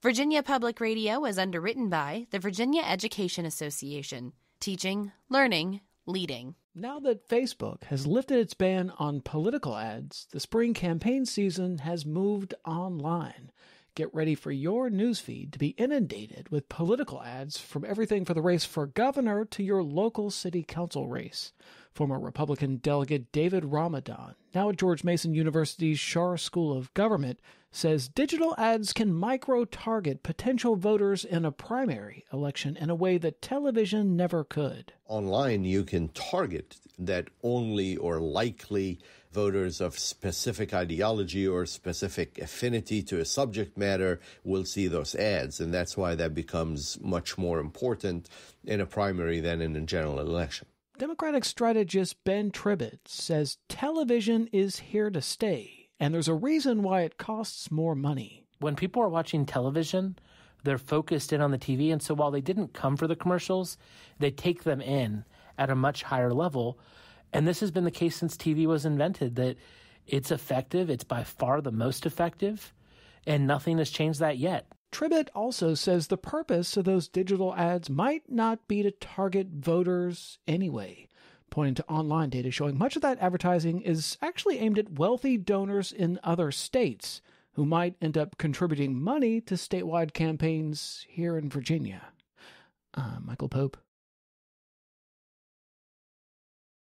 Virginia Public Radio is underwritten by the Virginia Education Association, teaching, learning, leading. Now that Facebook has lifted its ban on political ads, the spring campaign season has moved online. Get ready for your newsfeed to be inundated with political ads from everything for the race for governor to your local city council race. Former Republican delegate David Ramadan, now at George Mason University's Shar School of Government, says digital ads can micro target potential voters in a primary election in a way that television never could. Online, you can target that only or likely voters of specific ideology or specific affinity to a subject matter will see those ads. And that's why that becomes much more important in a primary than in a general election. Democratic strategist Ben Tribbett says television is here to stay, and there's a reason why it costs more money. When people are watching television, they're focused in on the TV, and so while they didn't come for the commercials, they take them in at a much higher level. And this has been the case since TV was invented that it's effective, it's by far the most effective, and nothing has changed that yet. Tribbett also says the purpose of those digital ads might not be to target voters anyway, pointing to online data showing much of that advertising is actually aimed at wealthy donors in other states who might end up contributing money to statewide campaigns here in Virginia. Uh, Michael Pope,